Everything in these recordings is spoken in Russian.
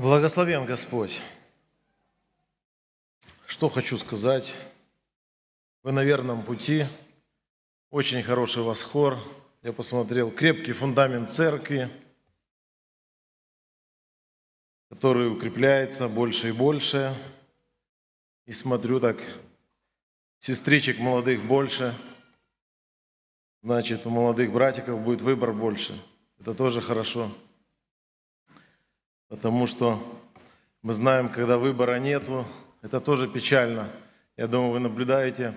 Благословен Господь. Что хочу сказать. Вы на верном пути. Очень хороший вас хор. Я посмотрел. Крепкий фундамент церкви, который укрепляется больше и больше. И смотрю так, сестричек молодых больше. Значит, у молодых братиков будет выбор больше. Это тоже хорошо. Хорошо потому что мы знаем, когда выбора нету, это тоже печально. Я думаю, вы наблюдаете,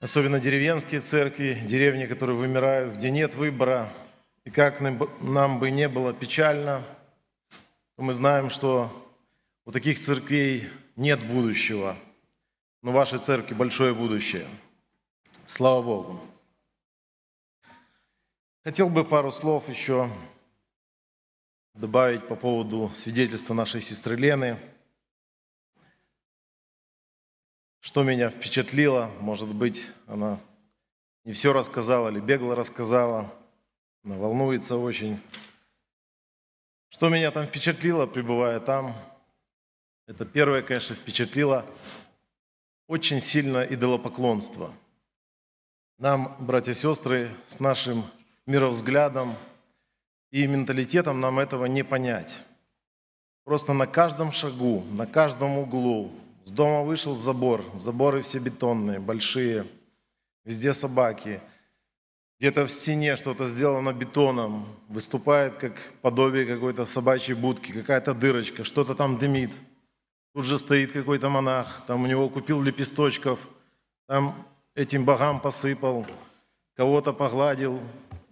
особенно деревенские церкви, деревни, которые вымирают, где нет выбора, и как нам бы не было печально, мы знаем, что у таких церквей нет будущего, но в вашей церкви большое будущее. Слава Богу. Хотел бы пару слов еще добавить по поводу свидетельства нашей сестры Лены. Что меня впечатлило, может быть, она не все рассказала или бегло рассказала, она волнуется очень. Что меня там впечатлило, пребывая там, это первое, конечно, впечатлило очень сильно идолопоклонство. Нам, братья и сестры, с нашим мировзглядом – и менталитетом нам этого не понять. Просто на каждом шагу, на каждом углу с дома вышел забор, заборы все бетонные, большие, везде собаки. Где-то в стене что-то сделано бетоном, выступает как подобие какой-то собачьей будки, какая-то дырочка, что-то там дымит. Тут же стоит какой-то монах, там у него купил лепесточков, там этим богам посыпал, кого-то погладил,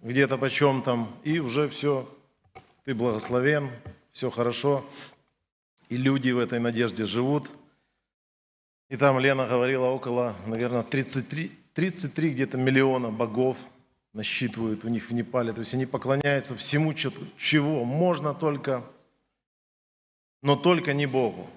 где-то почем там, и уже все, ты благословен, все хорошо. И люди в этой надежде живут. И там Лена говорила, около, наверное, 33, 33 где-то миллиона богов насчитывают у них в Непале. То есть они поклоняются всему, чего можно только, но только не Богу.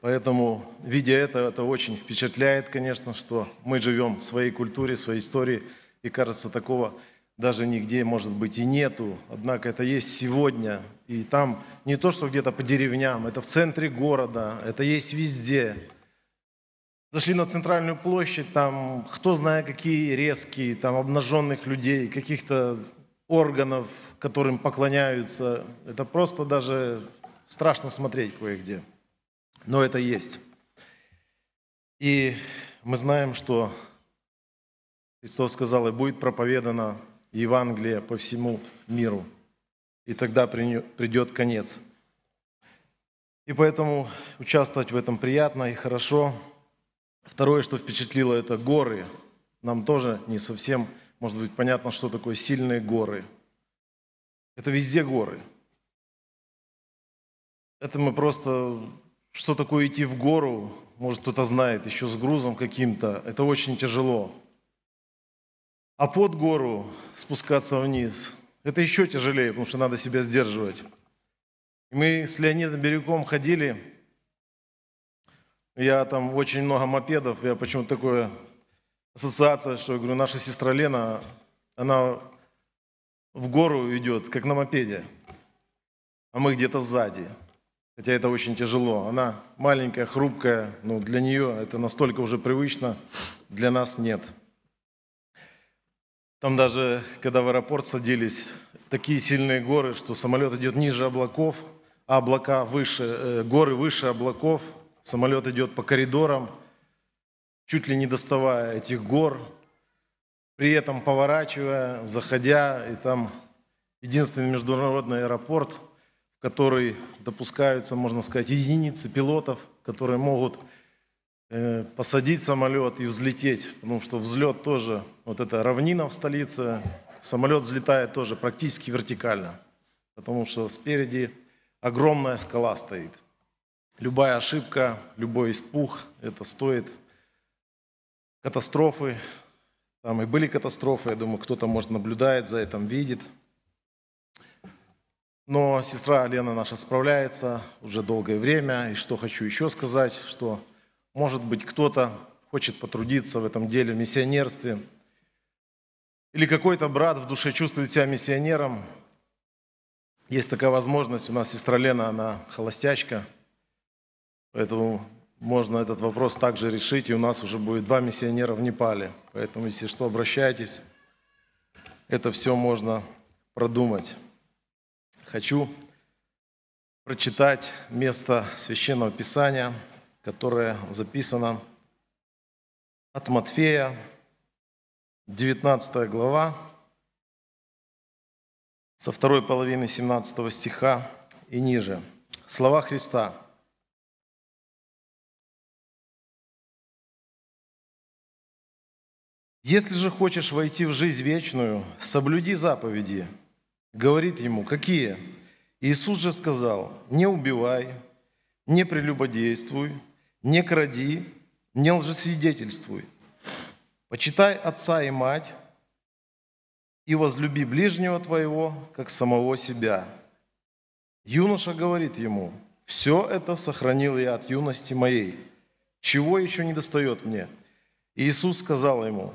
Поэтому, видя это, это очень впечатляет, конечно, что мы живем в своей культуре, в своей истории – и кажется, такого даже нигде, может быть, и нету. Однако это есть сегодня. И там не то, что где-то по деревням, это в центре города, это есть везде. Зашли на центральную площадь, там кто знает какие резкие, там обнаженных людей, каких-то органов, которым поклоняются. Это просто даже страшно смотреть кое-где. Но это есть. И мы знаем, что Христос сказал, и будет проповедано Евангелие по всему миру. И тогда придет конец. И поэтому участвовать в этом приятно и хорошо. Второе, что впечатлило, это горы. Нам тоже не совсем, может быть, понятно, что такое сильные горы. Это везде горы. Это мы просто... Что такое идти в гору, может, кто-то знает, еще с грузом каким-то. Это очень тяжело. А под гору спускаться вниз – это еще тяжелее, потому что надо себя сдерживать. мы с Леонидом Бирюком ходили, я там очень много мопедов, я почему-то такое ассоциация, что я говорю, наша сестра Лена, она в гору идет, как на мопеде, а мы где-то сзади. Хотя это очень тяжело. Она маленькая, хрупкая, но для нее это настолько уже привычно, для нас нет. Там даже, когда в аэропорт садились, такие сильные горы, что самолет идет ниже облаков, а облака выше, э, горы выше облаков, самолет идет по коридорам, чуть ли не доставая этих гор, при этом поворачивая, заходя, и там единственный международный аэропорт, в который допускаются, можно сказать, единицы пилотов, которые могут Э, посадить самолет и взлететь, потому что взлет тоже, вот это равнина в столице, самолет взлетает тоже практически вертикально, потому что спереди огромная скала стоит. Любая ошибка, любой испух, это стоит катастрофы. Там и были катастрофы, я думаю, кто-то, может, наблюдает за этим, видит. Но сестра Лена наша справляется уже долгое время. И что хочу еще сказать, что может быть, кто-то хочет потрудиться в этом деле, в миссионерстве. Или какой-то брат в душе чувствует себя миссионером. Есть такая возможность. У нас сестра Лена, она холостячка. Поэтому можно этот вопрос также решить. И у нас уже будет два миссионера в Непале. Поэтому, если что, обращайтесь. Это все можно продумать. Хочу прочитать место Священного Писания – которое записано от Матфея, 19 глава, со второй половины 17 стиха и ниже. Слова Христа. «Если же хочешь войти в жизнь вечную, соблюди заповеди». Говорит ему, какие? Иисус же сказал, «Не убивай, не прелюбодействуй, не кради, не лжесвидетельствуй, почитай отца и мать, и возлюби ближнего твоего, как самого себя». Юноша говорит ему, «Все это сохранил я от юности моей. Чего еще не достает мне?» И Иисус сказал ему,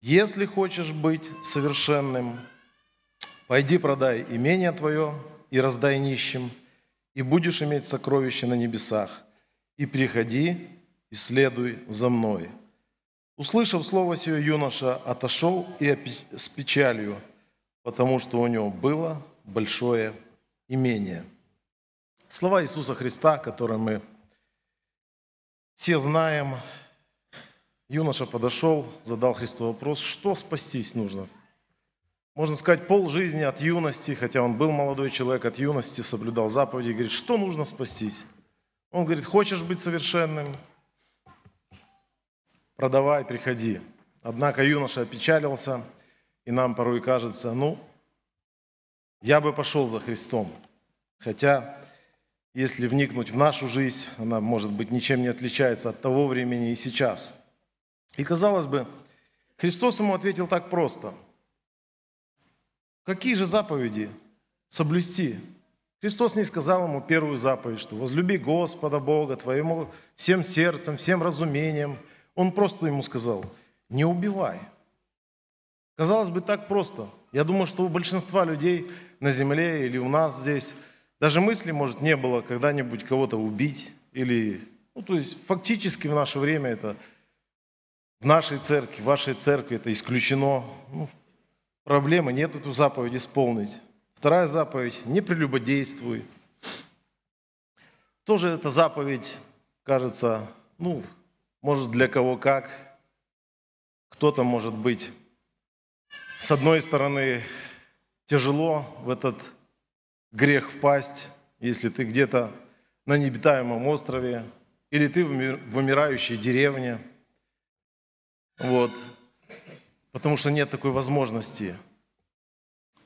«Если хочешь быть совершенным, пойди продай имение твое и раздай нищим, и будешь иметь сокровища на небесах и приходи, и следуй за мной». Услышав слово сие, юноша отошел и с печалью, потому что у него было большое имение. Слова Иисуса Христа, которые мы все знаем, юноша подошел, задал Христу вопрос, что спастись нужно. Можно сказать, пол жизни от юности, хотя он был молодой человек, от юности соблюдал заповеди, говорит, что нужно спастись? Он говорит, хочешь быть совершенным, продавай, приходи. Однако юноша опечалился, и нам порой кажется, ну, я бы пошел за Христом. Хотя, если вникнуть в нашу жизнь, она, может быть, ничем не отличается от того времени и сейчас. И казалось бы, Христос ему ответил так просто. Какие же заповеди соблюсти? Христос не сказал ему первую заповедь, что «возлюби Господа Бога твоему всем сердцем, всем разумением». Он просто ему сказал «не убивай». Казалось бы, так просто. Я думаю, что у большинства людей на земле или у нас здесь даже мысли, может, не было когда-нибудь кого-то убить или... Ну, то есть фактически в наше время это в нашей церкви, в вашей церкви это исключено. Ну, проблемы нет эту заповедь исполнить. Вторая заповедь – не прелюбодействуй. Тоже эта заповедь, кажется, ну, может для кого как. Кто-то, может быть, с одной стороны, тяжело в этот грех впасть, если ты где-то на необитаемом острове, или ты в вымирающей деревне. Вот. Потому что нет такой возможности –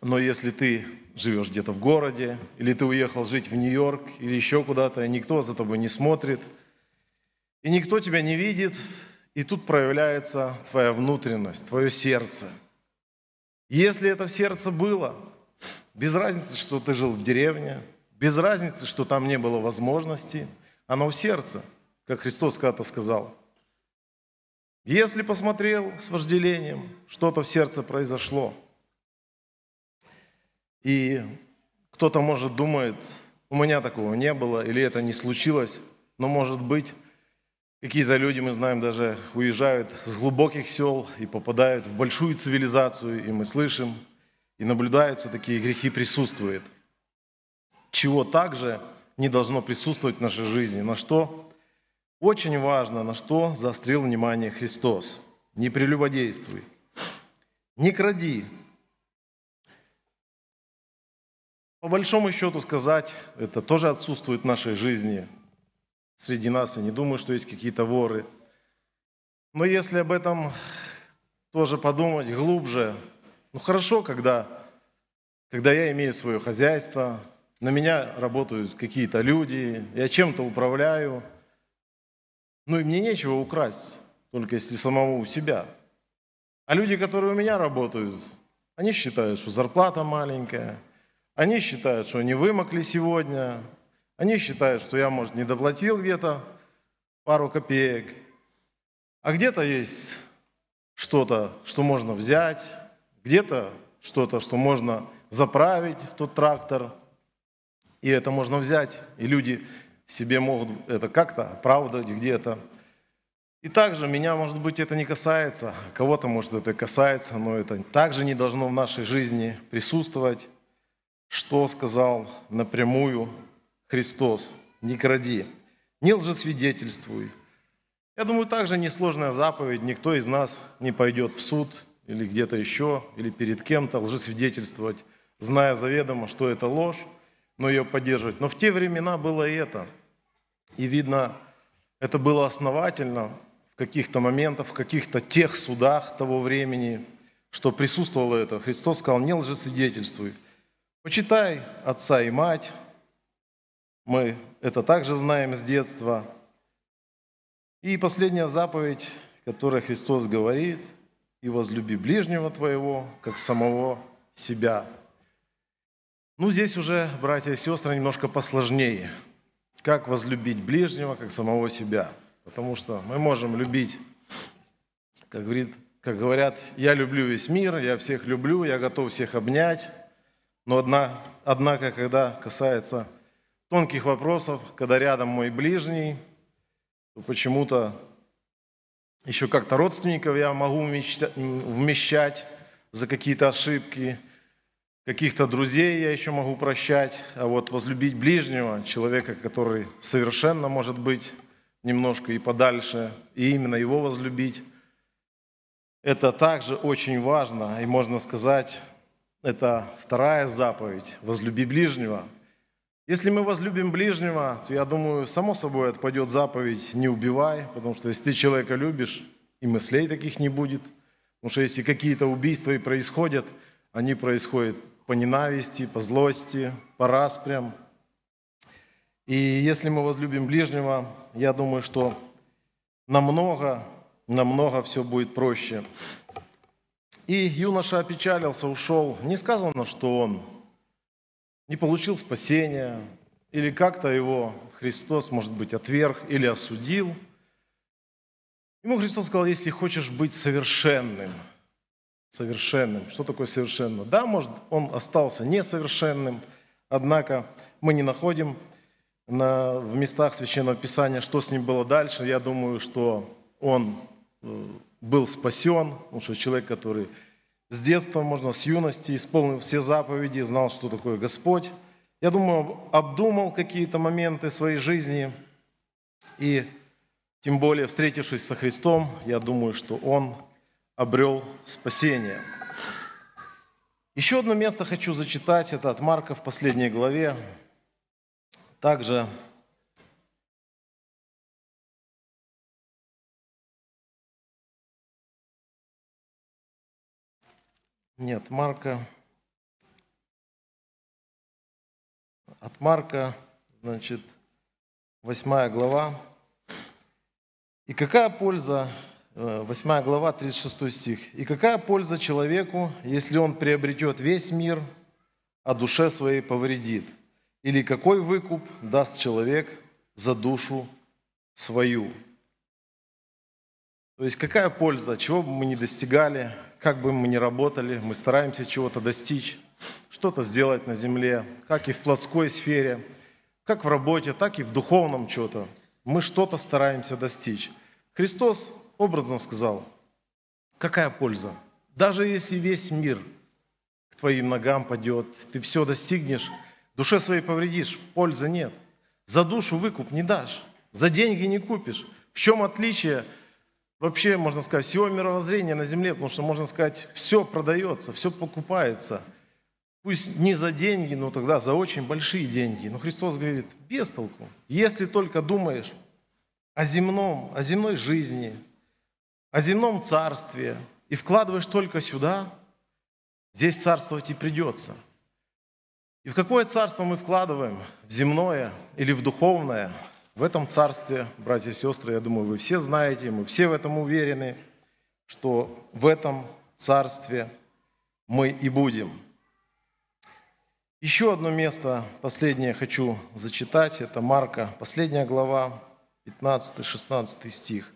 но если ты живешь где-то в городе, или ты уехал жить в Нью-Йорк, или еще куда-то, и никто за тобой не смотрит, и никто тебя не видит, и тут проявляется твоя внутренность, твое сердце. Если это в сердце было, без разницы, что ты жил в деревне, без разницы, что там не было возможности, оно в сердце, как Христос когда-то сказал. Если посмотрел с вожделением, что-то в сердце произошло – и кто-то, может, думает, у меня такого не было, или это не случилось, но, может быть, какие-то люди, мы знаем, даже уезжают с глубоких сел и попадают в большую цивилизацию, и мы слышим, и наблюдаются, такие грехи присутствуют. Чего также не должно присутствовать в нашей жизни, на что очень важно, на что заострил внимание Христос. Не прелюбодействуй, не кради, По большому счету сказать, это тоже отсутствует в нашей жизни среди нас. Я не думаю, что есть какие-то воры. Но если об этом тоже подумать глубже, ну хорошо, когда, когда я имею свое хозяйство, на меня работают какие-то люди, я чем-то управляю, ну и мне нечего украсть, только если самому у себя. А люди, которые у меня работают, они считают, что зарплата маленькая – они считают, что они вымокли сегодня, они считают, что я, может, не доплатил где-то пару копеек, а где-то есть что-то, что можно взять, где-то что-то, что можно заправить в тот трактор, и это можно взять, и люди себе могут это как-то оправдывать где-то. И также меня, может быть, это не касается, кого-то, может, это касается, но это также не должно в нашей жизни присутствовать что сказал напрямую Христос. Не кради, не лжесвидетельствуй. Я думаю, также несложная заповедь. Никто из нас не пойдет в суд или где-то еще, или перед кем-то лжесвидетельствовать, зная заведомо, что это ложь, но ее поддерживать. Но в те времена было и это. И видно, это было основательно в каких-то моментах, в каких-то тех судах того времени, что присутствовало это. Христос сказал, не лжесвидетельствуй. Почитай отца и мать. Мы это также знаем с детства. И последняя заповедь, которую Христос говорит, и возлюби ближнего твоего, как самого себя. Ну, здесь уже, братья и сестры, немножко посложнее. Как возлюбить ближнего, как самого себя. Потому что мы можем любить, как, говорит, как говорят, я люблю весь мир, я всех люблю, я готов всех обнять, но одна, однако, когда касается тонких вопросов, когда рядом мой ближний, то почему-то еще как-то родственников я могу вмещать за какие-то ошибки, каких-то друзей я еще могу прощать, а вот возлюбить ближнего, человека, который совершенно может быть немножко и подальше, и именно его возлюбить, это также очень важно, и можно сказать, это вторая заповедь – возлюби ближнего. Если мы возлюбим ближнего, то, я думаю, само собой отпадет заповедь «не убивай», потому что если ты человека любишь, и мыслей таких не будет. Потому что если какие-то убийства и происходят, они происходят по ненависти, по злости, по распрям. И если мы возлюбим ближнего, я думаю, что намного, намного все будет проще. И юноша опечалился, ушел. Не сказано, что он не получил спасения, или как-то его Христос, может быть, отверг или осудил. Ему Христос сказал, если хочешь быть совершенным, совершенным. Что такое совершенно? Да, может, он остался несовершенным, однако мы не находим на, в местах Священного Писания, что с ним было дальше. Я думаю, что он э, был спасен, потому что человек, который с детства, можно с юности, исполнил все заповеди, знал, что такое Господь. Я думаю, обдумал какие-то моменты своей жизни, и тем более, встретившись со Христом, я думаю, что Он обрел спасение. Еще одно место хочу зачитать, это от Марка в последней главе. Также Нет, Марка. От Марка, значит, 8 глава. И какая польза, 8 э, глава, 36 стих. И какая польза человеку, если он приобретет весь мир, а душе своей повредит? Или какой выкуп даст человек за душу свою? То есть какая польза, чего бы мы ни достигали, как бы мы ни работали, мы стараемся чего-то достичь, что-то сделать на земле, как и в плотской сфере, как в работе, так и в духовном что-то. Мы что-то стараемся достичь. Христос образно сказал, какая польза? Даже если весь мир к твоим ногам падет, ты все достигнешь, душе своей повредишь, пользы нет. За душу выкуп не дашь, за деньги не купишь. В чем отличие – вообще, можно сказать, всего мировоззрения на земле, потому что, можно сказать, все продается, все покупается. Пусть не за деньги, но тогда за очень большие деньги. Но Христос говорит, без толку. Если только думаешь о земном, о земной жизни, о земном царстве, и вкладываешь только сюда, здесь царствовать и придется. И в какое царство мы вкладываем? В земное или в духовное? в этом царстве, братья и сестры, я думаю, вы все знаете, мы все в этом уверены, что в этом царстве мы и будем. Еще одно место, последнее хочу зачитать, это Марка, последняя глава, 15-16 стих.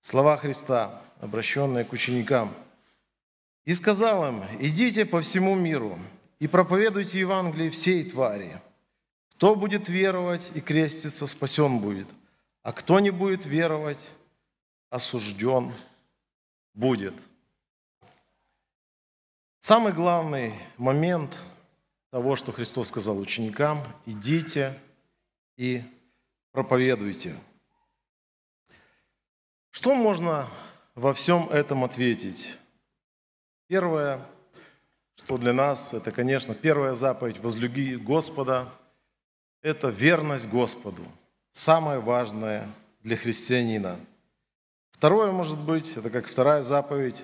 Слова Христа, обращенные к ученикам. «И сказал им, идите по всему миру и проповедуйте Евангелие всей твари, кто будет веровать и креститься, спасен будет, а кто не будет веровать, осужден будет. Самый главный момент того, что Христос сказал ученикам, идите и проповедуйте. Что можно во всем этом ответить? Первое, что для нас, это, конечно, первая заповедь – возлюби Господа это верность Господу, самое важное для христианина. Второе, может быть, это как вторая заповедь.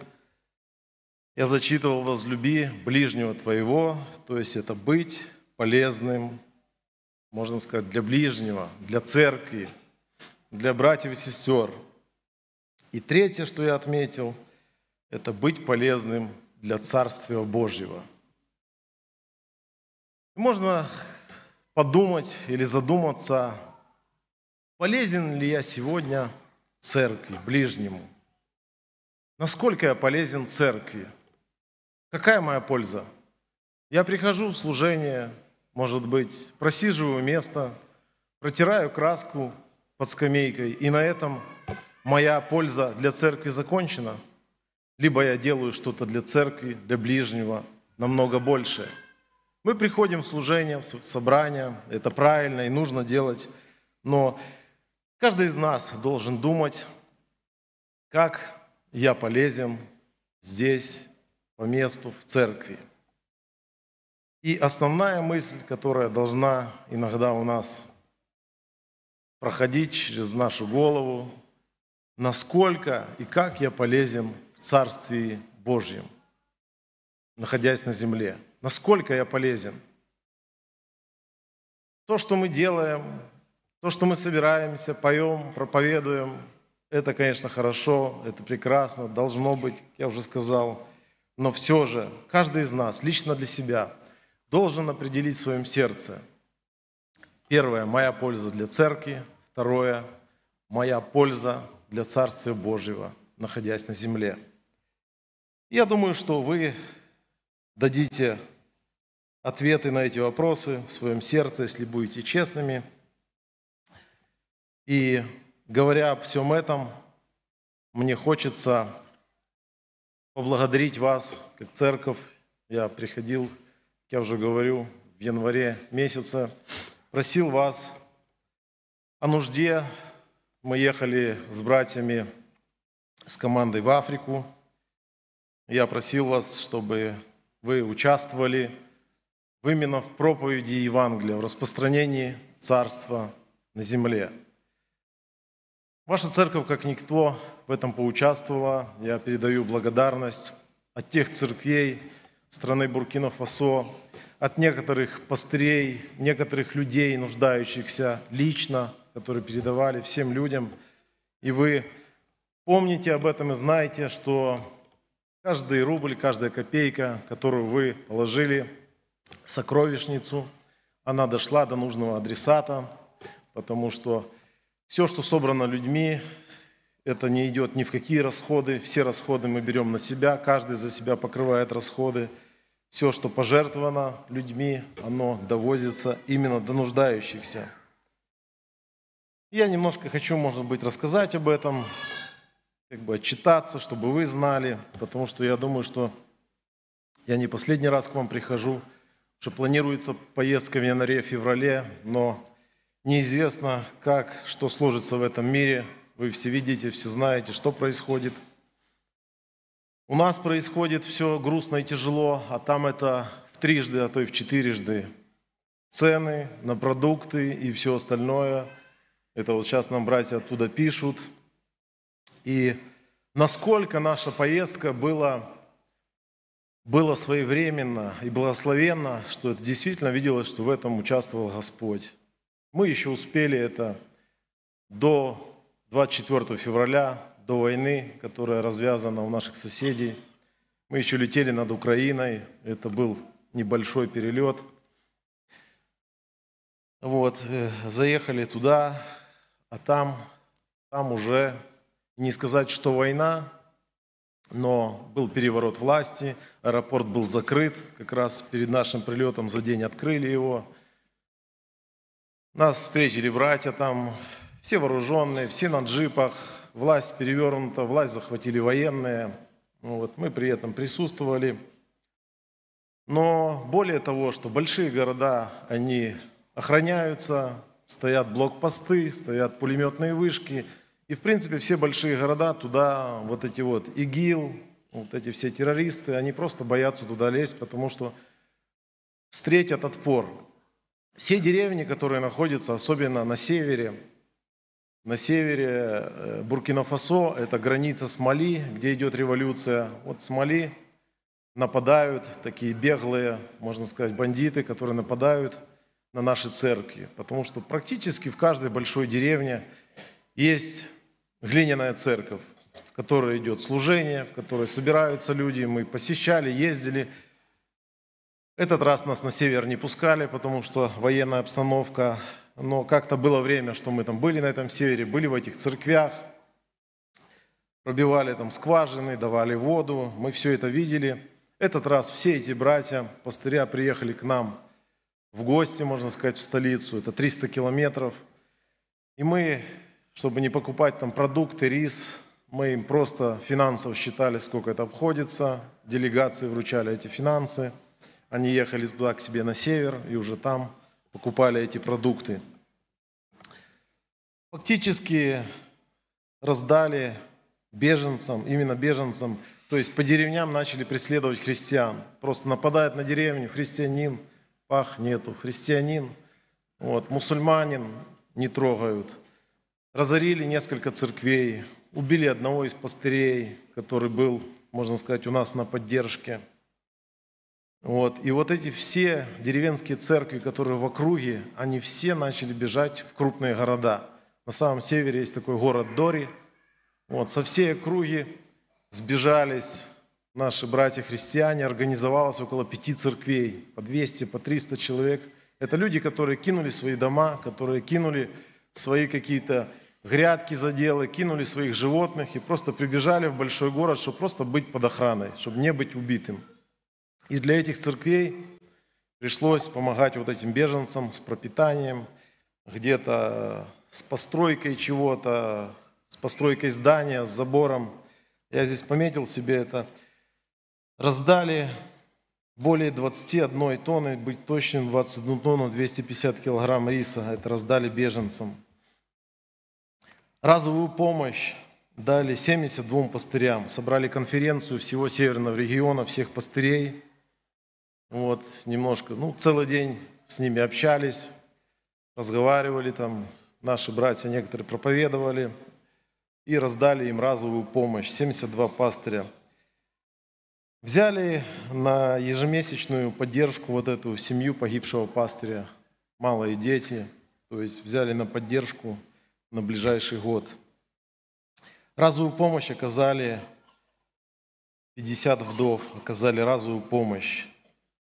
Я зачитывал «возлюби ближнего твоего», то есть это быть полезным, можно сказать, для ближнего, для церкви, для братьев и сестер. И третье, что я отметил, это быть полезным для Царствия Божьего. Можно подумать или задуматься, полезен ли я сегодня церкви, ближнему? Насколько я полезен церкви? Какая моя польза? Я прихожу в служение, может быть, просиживаю место, протираю краску под скамейкой, и на этом моя польза для церкви закончена. Либо я делаю что-то для церкви, для ближнего, намного большее. Мы приходим в служение, в собрание, это правильно и нужно делать, но каждый из нас должен думать, как я полезен здесь, по месту, в церкви. И основная мысль, которая должна иногда у нас проходить через нашу голову, насколько и как я полезен в Царстве Божьем, находясь на земле – насколько я полезен. То, что мы делаем, то, что мы собираемся, поем, проповедуем, это, конечно, хорошо, это прекрасно, должно быть, я уже сказал. Но все же каждый из нас лично для себя должен определить в своем сердце. Первое, моя польза для церкви. Второе, моя польза для Царствия Божьего, находясь на земле. Я думаю, что вы дадите ответы на эти вопросы в своем сердце, если будете честными. И говоря обо всем этом, мне хочется поблагодарить вас, как церковь. Я приходил, как я уже говорю, в январе месяце, просил вас о нужде. Мы ехали с братьями, с командой в Африку. Я просил вас, чтобы вы участвовали именно в проповеди Евангелия, в распространении Царства на земле. Ваша церковь, как никто, в этом поучаствовала. Я передаю благодарность от тех церквей страны Буркина-Фасо, от некоторых пастырей, некоторых людей, нуждающихся лично, которые передавали всем людям. И вы помните об этом и знаете, что каждый рубль, каждая копейка, которую вы положили – сокровищницу. Она дошла до нужного адресата, потому что все, что собрано людьми, это не идет ни в какие расходы. Все расходы мы берем на себя, каждый за себя покрывает расходы. Все, что пожертвовано людьми, оно довозится именно до нуждающихся. Я немножко хочу, может быть, рассказать об этом, как бы отчитаться, чтобы вы знали, потому что я думаю, что я не последний раз к вам прихожу – что планируется поездка в январе-феврале, но неизвестно, как, что сложится в этом мире. Вы все видите, все знаете, что происходит. У нас происходит все грустно и тяжело, а там это в трижды, а то и в четырежды. Цены на продукты и все остальное. Это вот сейчас нам братья оттуда пишут. И насколько наша поездка была было своевременно и благословенно, что это действительно виделось, что в этом участвовал Господь. Мы еще успели это до 24 февраля, до войны, которая развязана у наших соседей. Мы еще летели над Украиной, это был небольшой перелет. Вот, э, заехали туда, а там, там уже, не сказать, что война, но был переворот власти, аэропорт был закрыт, как раз перед нашим прилетом за день открыли его. Нас встретили братья там, все вооруженные, все на джипах, власть перевернута, власть захватили военные. Ну вот, мы при этом присутствовали. Но более того, что большие города, они охраняются, стоят блокпосты, стоят пулеметные вышки – и, в принципе, все большие города туда, вот эти вот ИГИЛ, вот эти все террористы, они просто боятся туда лезть, потому что встретят отпор. Все деревни, которые находятся, особенно на севере, на севере э, Буркина-Фасо, это граница с Мали, где идет революция. Вот с Мали нападают такие беглые, можно сказать, бандиты, которые нападают на наши церкви. Потому что практически в каждой большой деревне есть глиняная церковь, в которой идет служение, в которой собираются люди. Мы посещали, ездили. Этот раз нас на север не пускали, потому что военная обстановка. Но как-то было время, что мы там были на этом севере, были в этих церквях, пробивали там скважины, давали воду. Мы все это видели. Этот раз все эти братья, пастыря, приехали к нам в гости, можно сказать, в столицу. Это 300 километров. И мы чтобы не покупать там продукты, рис, мы им просто финансово считали, сколько это обходится, делегации вручали эти финансы, они ехали туда к себе на север и уже там покупали эти продукты. Фактически раздали беженцам, именно беженцам, то есть по деревням начали преследовать христиан. Просто нападает на деревню христианин, пах нету, христианин, вот, мусульманин не трогают – разорили несколько церквей, убили одного из пастырей, который был, можно сказать, у нас на поддержке. Вот. И вот эти все деревенские церкви, которые в округе, они все начали бежать в крупные города. На самом севере есть такой город Дори. Вот. Со всей округи сбежались наши братья-христиане, организовалось около пяти церквей, по 200, по 300 человек. Это люди, которые кинули свои дома, которые кинули свои какие-то грядки заделы, кинули своих животных и просто прибежали в большой город, чтобы просто быть под охраной, чтобы не быть убитым. И для этих церквей пришлось помогать вот этим беженцам с пропитанием, где-то с постройкой чего-то, с постройкой здания, с забором. Я здесь пометил себе это. Раздали более 21 тонны, быть точным, 21 тонну, 250 килограмм риса. Это раздали беженцам – Разовую помощь дали 72 пастырям, собрали конференцию всего северного региона, всех пастырей. Вот, немножко, ну, целый день с ними общались, разговаривали там, наши братья некоторые проповедовали и раздали им разовую помощь, 72 пастыря. Взяли на ежемесячную поддержку вот эту семью погибшего пастыря, малые дети, то есть взяли на поддержку – на ближайший год. Разовую помощь оказали 50 вдов, оказали разовую помощь.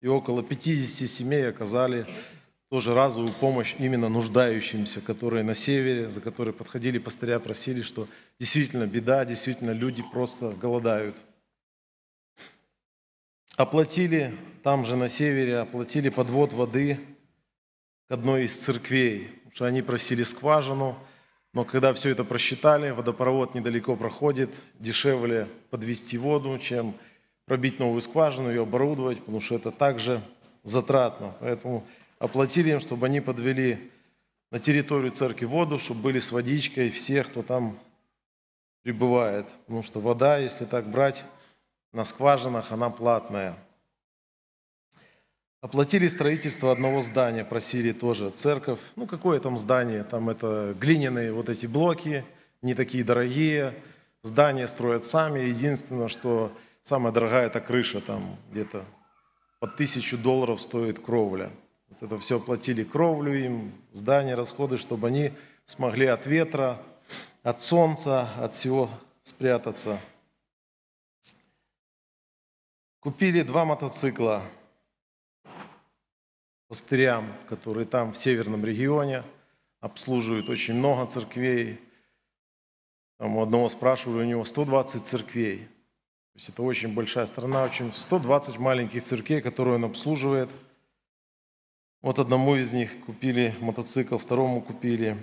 И около 50 семей оказали тоже разовую помощь именно нуждающимся, которые на севере, за которые подходили пастыря, просили, что действительно беда, действительно люди просто голодают. Оплатили там же на севере, оплатили подвод воды к одной из церквей, потому что они просили скважину, но когда все это просчитали, водопровод недалеко проходит, дешевле подвести воду, чем пробить новую скважину, и оборудовать, потому что это также затратно. Поэтому оплатили им, чтобы они подвели на территорию церкви воду, чтобы были с водичкой все, кто там прибывает. Потому что вода, если так брать, на скважинах она платная – Оплатили строительство одного здания, просили тоже церковь. Ну, какое там здание? Там это глиняные вот эти блоки, не такие дорогие. Здания строят сами. Единственное, что самая дорогая, это крыша. Там где-то по тысячу долларов стоит кровля. Вот это все оплатили кровлю им, здание, расходы, чтобы они смогли от ветра, от солнца, от всего спрятаться. Купили два мотоцикла – пастырям, которые там в северном регионе обслуживают очень много церквей. Там у одного спрашивали, у него 120 церквей. То есть это очень большая страна, очень 120 маленьких церквей, которые он обслуживает. Вот одному из них купили мотоцикл, второму купили.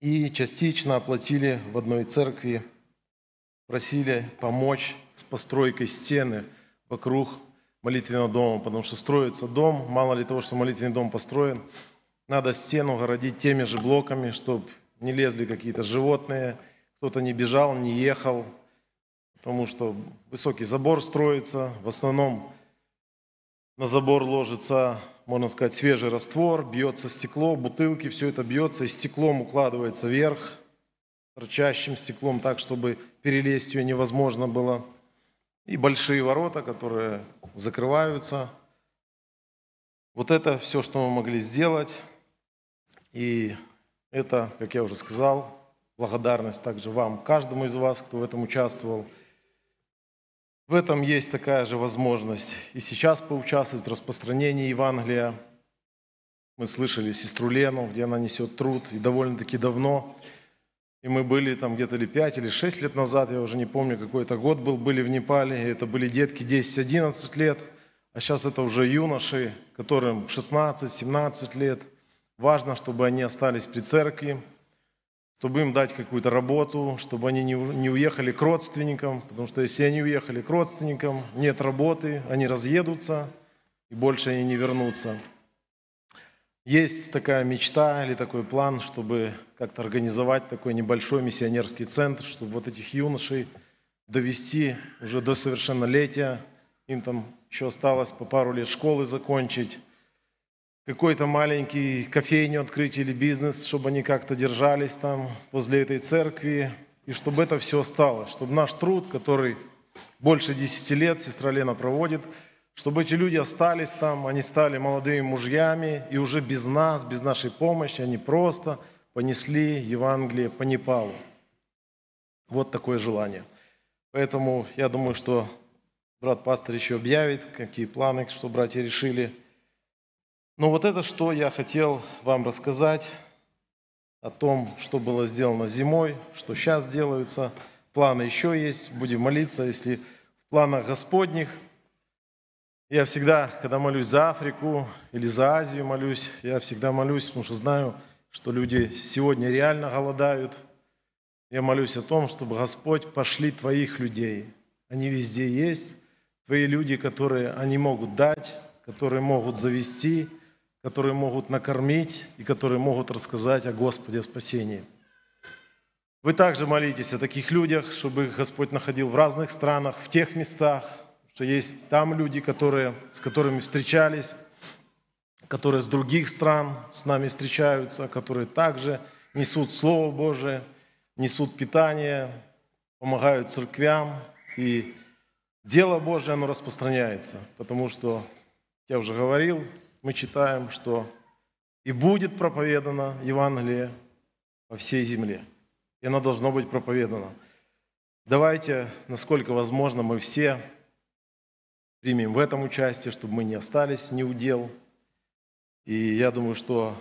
И частично оплатили в одной церкви, просили помочь с постройкой стены вокруг молитвенного дома, потому что строится дом, мало ли того, что молитвенный дом построен, надо стену городить теми же блоками, чтобы не лезли какие-то животные, кто-то не бежал, не ехал, потому что высокий забор строится, в основном на забор ложится, можно сказать, свежий раствор, бьется стекло, бутылки, все это бьется, и стеклом укладывается вверх, торчащим стеклом так, чтобы перелезть ее невозможно было – и большие ворота, которые закрываются. Вот это все, что мы могли сделать. И это, как я уже сказал, благодарность также вам, каждому из вас, кто в этом участвовал. В этом есть такая же возможность и сейчас поучаствовать в распространении Евангелия. Мы слышали сестру Лену, где она несет труд, и довольно-таки давно. И мы были там где-то или 5, или 6 лет назад, я уже не помню, какой это год был, были в Непале, и это были детки 10-11 лет, а сейчас это уже юноши, которым 16-17 лет. Важно, чтобы они остались при церкви, чтобы им дать какую-то работу, чтобы они не уехали к родственникам, потому что если они уехали к родственникам, нет работы, они разъедутся и больше они не вернутся. Есть такая мечта или такой план, чтобы как-то организовать такой небольшой миссионерский центр, чтобы вот этих юношей довести уже до совершеннолетия, им там еще осталось по пару лет школы закончить, какой-то маленький кофейню открыть или бизнес, чтобы они как-то держались там возле этой церкви, и чтобы это все стало, чтобы наш труд, который больше десяти лет сестра Лена проводит – чтобы эти люди остались там, они стали молодыми мужьями, и уже без нас, без нашей помощи, они просто понесли Евангелие по Непалу. Вот такое желание. Поэтому я думаю, что брат-пастор еще объявит, какие планы, что братья решили. Но вот это, что я хотел вам рассказать о том, что было сделано зимой, что сейчас делаются. Планы еще есть, будем молиться, если в планах Господних – я всегда, когда молюсь за Африку или за Азию молюсь, я всегда молюсь, потому что знаю, что люди сегодня реально голодают. Я молюсь о том, чтобы Господь пошли твоих людей. Они везде есть. Твои люди, которые они могут дать, которые могут завести, которые могут накормить и которые могут рассказать о Господе спасении. Вы также молитесь о таких людях, чтобы их Господь находил в разных странах, в тех местах – что есть там люди, которые, с которыми встречались, которые с других стран с нами встречаются, которые также несут Слово Божие, несут питание, помогают церквям. И дело Божие, оно распространяется, потому что, я уже говорил, мы читаем, что и будет проповедано Евангелие по всей земле. И оно должно быть проповедано. Давайте, насколько возможно, мы все примем в этом участие, чтобы мы не остались ни у дел. И я думаю, что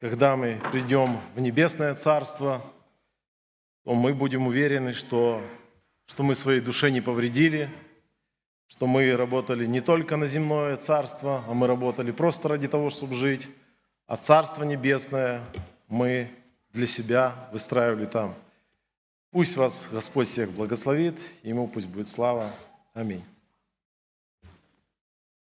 когда мы придем в небесное царство, то мы будем уверены, что, что мы своей душе не повредили, что мы работали не только на земное царство, а мы работали просто ради того, чтобы жить, а царство небесное мы для себя выстраивали там. Пусть вас Господь всех благословит, Ему пусть будет слава. Аминь.